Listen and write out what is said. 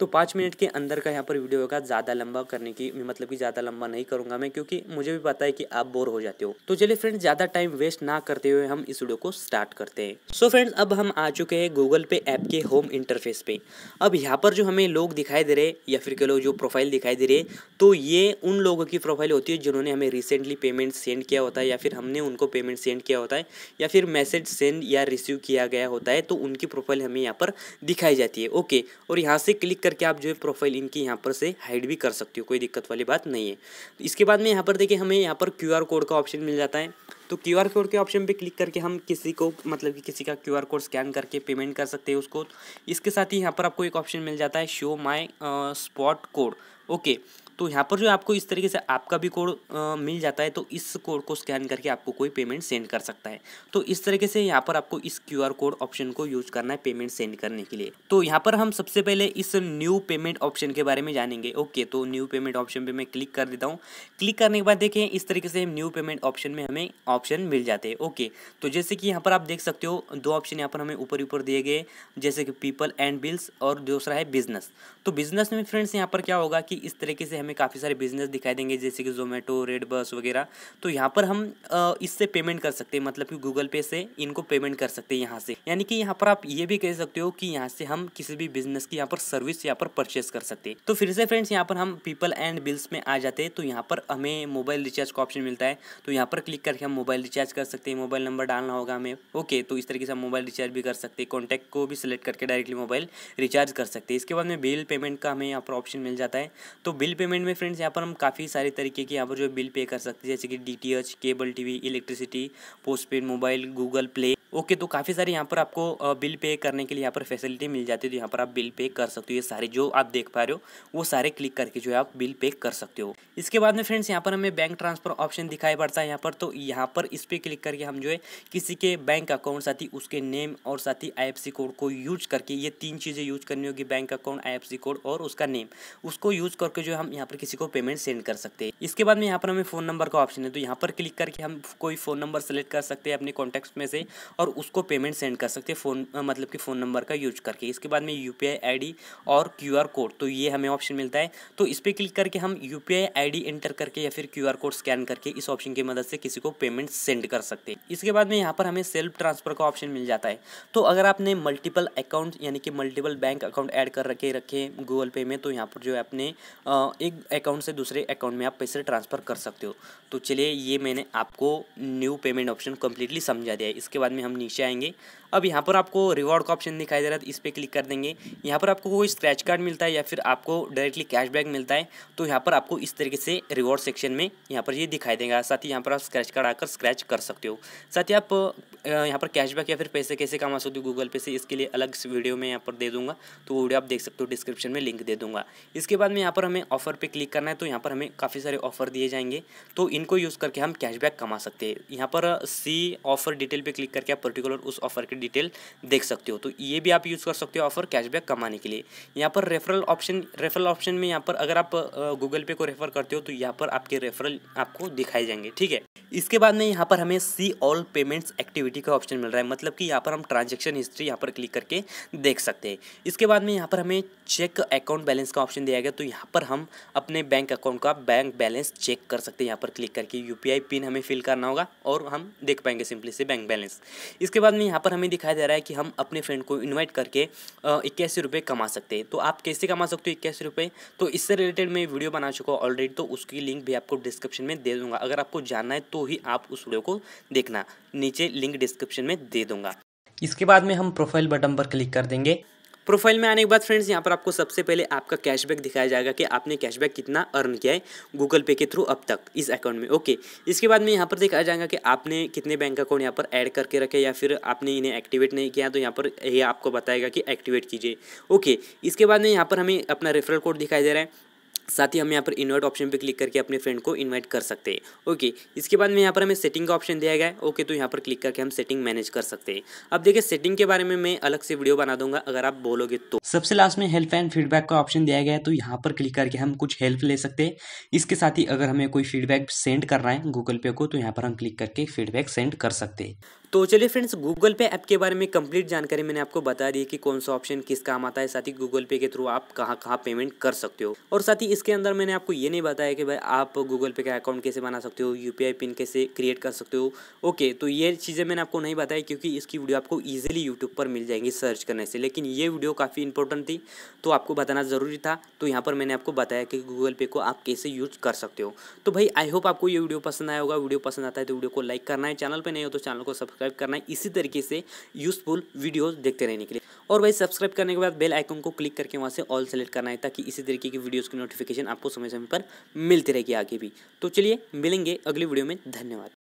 तो पाँच मिनट के अंदर का यहाँ पर वीडियो होगा ज़्यादा लंबा करने की मतलब कि ज़्यादा लंबा नहीं करूँगा मैं क्योंकि मुझे भी पता है कि आप बोर हो जाते हो तो चलिए फ्रेंड्स ज़्यादा टाइम वेस्ट ना करते हुए हम इस वीडियो को स्टार्ट करते हैं सो so फ्रेंड्स अब हम आ चुके हैं गूगल पे ऐप के होम इंटरफेस पे अब यहाँ पर जो हमें लोग दिखाई दे रहे या फिर के लोग जो प्रोफाइल दिखाई दे रहे तो ये उन लोगों की प्रोफाइल होती है जिन्होंने हमें रिसेंटली पेमेंट सेंड किया होता है या फिर हमने उनको पेमेंट सेंड किया होता है या फिर मैसेज सेंड या रिसीव किया गया होता है तो उनकी प्रोफाइल हमें यहाँ पर दिखाई जाती है ओके और यहाँ से क्लिक करके आप जो है प्रोफाइल इनकी यहाँ पर से हाइड भी कर सकते हो कोई दिक्कत वाली बात नहीं है तो इसके बाद में यहाँ पर देखिए हमें यहाँ पर क्यू कोड का ऑप्शन मिल जाता है तो क्यू कोड के ऑप्शन पे क्लिक करके हम किसी को मतलब कि किसी का क्यू कोड स्कैन करके पेमेंट कर सकते हैं उसको इसके साथ ही यहाँ पर आपको एक ऑप्शन मिल जाता है show my spot code okay तो यहाँ पर जो आपको इस तरीके से आपका भी कोड मिल जाता है तो इस कोड को स्कैन करके आपको कोई पेमेंट सेंड कर सकता है तो इस तरीके से यहाँ पर आपको इस क्यू कोड ऑप्शन को यूज करना है पेमेंट सेंड करने के लिए तो यहाँ पर हम सबसे पहले इस न्यू पेमेंट ऑप्शन के बारे में जानेंगे ओके तो न्यू पेमेंट ऑप्शन पर मैं क्लिक कर देता हूँ क्लिक करने के बाद देखें इस तरीके से न्यू पेमेंट ऑप्शन में हमें ऑप्शन मिल जाते हैं ओके तो जैसे कि यहाँ पर आप देख सकते हो दो ऑप्शन यहाँ पर हमें ऊपर ऊपर दिए गए जैसे कि पीपल एंड बिल्स और दूसरा है बिजनेस तो बिजनेस में फ्रेंड्स यहाँ पर क्या होगा कि इस तरीके से हमें हमें काफ़ी सारे बिजनेस दिखाई देंगे जैसे कि जोमेटो रेड बस वगैरह तो यहाँ पर हम इससे पेमेंट कर सकते हैं मतलब कि गूगल पे से इनको पेमेंट कर सकते हैं यहाँ से यानी कि यहाँ पर आप ये भी कह सकते हो कि यहाँ से हम किसी भी बिजनेस की यहाँ पर सर्विस यहाँ पर परचेस कर सकते हैं तो फिर से फ्रेंड्स यहाँ पर हम पीपल एंड बिल्स में आ जाते हैं तो यहाँ पर हमें मोबाइल रिचार्ज का ऑप्शन मिलता है तो यहाँ पर क्लिक करके हम मोबाइल रिचार्ज कर सकते हैं मोबाइल नंबर डालना होगा हमें ओके तो इस तरीके से हम मोबाइल रिचार्ज भी कर सकते हैं कॉन्टैक्ट को भी सिलेक्ट करके डायरेक्टली मोबाइल रिचार्ज कर सकते हैं इसके बाद में बिल पेमेंट का हमें यहाँ पर ऑप्शन मिल जाता है तो बिल पेमेंट पेमेंट में फ्रेंड्स यहाँ पर हम काफ़ी सारे तरीके के यहाँ पर जो बिल पे कर सकते हैं जैसे कि D cable TV electricity paid mobile Google Play okay तो काफ़ी सारे यहाँ पर आपको बिल पे करने के लिए यहाँ पर फैसिलिटी मिल जाती है तो यहाँ पर आप बिल पे कर सकते हो ये सारे जो आप देख पा रहे हो वो सारे क्लिक करके जो है आप बिल पे कर सकते हो इसके बाद में फ्रेंड्स यहाँ पर हमें बैंक ट्रांसफर ऑप्शन दिखाई पड़ता है यहाँ पर तो यहाँ पर इस पर क्लिक करके हम जो है किसी के बैंक अकाउंट साथ ही उसके नेम और साथ ही आई कोड को यूज करके ये तीन चीज़ें यूज करनी होगी बैंक अकाउंट आई कोड और उसका नेम उसको यूज करके जो हम यहाँ पर किसी को पेमेंट सेंड कर सकते हैं इसके बाद में यहाँ पर हमें फ़ोन नंबर का ऑप्शन है तो यहाँ पर क्लिक करके हम कोई फ़ोन नंबर सेलेक्ट कर सकते हैं अपने कॉन्टैक्ट में से और उसको पेमेंट सेंड कर सकते हैं फ़ोन मतलब कि फ़ोन नंबर का यूज करके इसके बाद में यू पी और क्यू कोड तो ये हमें ऑप्शन मिलता है तो इस पर क्लिक करके हम यू पी एंटर करके या फिर क्यू कोड स्कैन करके इस ऑप्शन की मदद से किसी को पेमेंट सेंड कर सकते हैं इसके बाद में यहाँ पर हमें सेल्फ ट्रांसफ़र का ऑप्शन मिल जाता है तो अगर आपने मल्टीपल अकाउंट यानी कि मल्टीपल बैंक अकाउंट ऐड कर रखे रखे गूगल पे में तो यहाँ पर जो है अपने एक अकाउंट से दूसरे अकाउंट में आप पैसे ट्रांसफ़र कर सकते हो तो चलिए ये मैंने आपको न्यू पेमेंट ऑप्शन कम्प्लीटली समझा दिया है इसके बाद में हम हम नीचे आएंगे अब यहाँ पर आपको रिवॉर्ड का ऑप्शन दिखाई दे रहा है तो इस पर क्लिक कर देंगे यहाँ पर आपको कोई स्क्रैच कार्ड मिलता है या फिर आपको डायरेक्टली कैशबैक मिलता है तो यहाँ पर आपको इस तरीके से रिवॉर्ड सेक्शन में यहाँ पर ये यह दिखाई देगा साथ ही यहाँ पर आप स्क्रैच कार्ड आकर स्क्रैच कर सकते हो साथ ही आप यहाँ पर कैशबैक या फिर पैसे कैसे कमा सकते हो गूगल पे से इसके लिए अलग वीडियो में यहाँ पर दे दूँगा तो वो वीडियो आप देख सकते हो डिस्क्रिप्शन में लिंक दे दूँगा इसके बाद में यहाँ पर हमें ऑफर पर क्लिक करना है तो यहाँ पर हमें काफ़ी सारे ऑफर दिए जाएंगे तो इनको यूज़ करके हम कैशबैक कमा सकते हैं यहाँ पर सी ऑफर डिटेल पर क्लिक करके आप पर्टिकुलर उस ऑफर की डिटेल देख सकते हो तो ये भी आप यूज़ कर सकते हो ऑफर कैशबैक कमाने के लिए यहाँ पर रेफरल ऑप्शन रेफरल ऑप्शन में यहाँ पर अगर आप गूगल पे को रेफर करते हो तो यहाँ पर आपके रेफरल आपको दिखाए जाएंगे ठीक है इसके बाद में यहाँ पर हमें see all payments activity activity का ऑप्शन मिल रहा है मतलब कि यहाँ पर हम ट्रांजेक्शन हिस्ट्री यहाँ पर क्लिक करके देख सकते हैं इसके बाद में यहाँ पर हमें चेक अकाउंट बैलेंस का ऑप्शन दिया गया तो यहाँ पर हम अपने बैंक अकाउंट का बैंक बैलेंस चेक कर सकते हैं यहाँ पर क्लिक करके यू पिन हमें फिल करना होगा और हम देख पाएंगे सिंपली से बैंक बैलेंस इसके बाद में यहाँ पर हमें दिखाई दे रहा है कि हम अपने फ्रेंड को इन्वाइट करके इक्यासी रुपये कमा सकते हैं तो आप कैसे कमा सकते हो इक्यासी रुपये तो इससे रिलेटेड मैं वीडियो बना चुका हूँ ऑलरेडी तो उसकी लिंक भी आपको डिस्क्रिप्शन में दे दूँगा अगर आपको जानना है तो ही आप उस वीडियो को देखना नीचे लिंक डिस्क्रिप्शन में दे दूंगा इसके बाद में हम प्रोफाइल बटन पर क्लिक कर देंगे प्रोफाइल में आने के बाद फ्रेंड्स यहाँ पर आपको सबसे पहले आपका कैशबैक दिखाया जाएगा कि आपने कैशबैक कितना अर्न किया है गूगल पे के थ्रू अब तक इस अकाउंट में ओके इसके बाद में यहाँ पर दिखाया जाएगा कि आपने कितने बैंक अकाउंट यहाँ पर ऐड करके रखे या फिर आपने इन्हें एक्टिवेट नहीं किया तो यहाँ पर ये यह आपको बताएगा कि एक्टिवेट कीजिए ओके इसके बाद में यहाँ पर हमें अपना रेफरल कोड दिखाई दे रहा है साथ ही हम यहाँ पर इनवाइट ऑप्शन पे क्लिक करके अपने फ्रेंड को इनवाइट कर सकते हैं ओके इसके बाद में यहाँ पर हमें सेटिंग का ऑप्शन दिया गया है ओके तो यहाँ पर क्लिक करके हम सेटिंग मैनेज कर सकते हैं अब देखिए सेटिंग के बारे में मैं अलग से वीडियो बना दूंगा अगर आप बोलोगे तो सबसे लास्ट में हेल्प एंड फीडबैक का ऑप्शन दिया गया है तो यहाँ पर क्लिक करके हम कुछ हेल्प ले सकते हैं इसके साथ ही अगर हमें कोई फीडबैक सेंड करना है गूगल पे को तो यहाँ पर हम क्लिक करके फीडबैक सेंड कर सकते हैं तो चलिए फ्रेंड्स गूगल पे ऐप के बारे में कंप्लीट जानकारी मैंने आपको बता दी कि कौन सा ऑप्शन किस काम आता है साथ ही गूगल पे के थ्रू आप कहाँ कहाँ पेमेंट कर सकते हो और साथ ही इसके अंदर मैंने आपको ये नहीं बताया कि भाई आप गूगल पे का अकाउंट कैसे बना सकते हो यू पिन कैसे क्रिएट कर सकते हो ओके तो ये चीज़ें मैंने आपको नहीं बताई क्योंकि इसकी वीडियो आपको ईजिली यूट्यूब पर मिल जाएंगी सर्च करने से लेकिन ये वीडियो काफ़ी इंपॉर्टेंट थी तो आपको बताना ज़रूरी था तो यहाँ पर मैंने आपको बताया कि गूगल पे को आप कैसे यूज कर सकते हो तो भाई आई होप आपको ये वीडियो पसंद आया होगा वीडियो पसंद आता है तो वीडियो को लाइक करना है चैनल पर नहीं हो तो चैनल को सब्सक्राइब सब्सक्राइब करना है इसी तरीके से यूज़फुल वीडियोज़ देखते रहने के लिए और भाई सब्सक्राइब करने के बाद बेल आइकन को क्लिक करके वहाँ से ऑल सेलेक्ट करना है ताकि इसी तरीके की वीडियोज़ की नोटिफिकेशन आपको समय समय पर मिलती रहेगी आगे भी तो चलिए मिलेंगे अगली वीडियो में धन्यवाद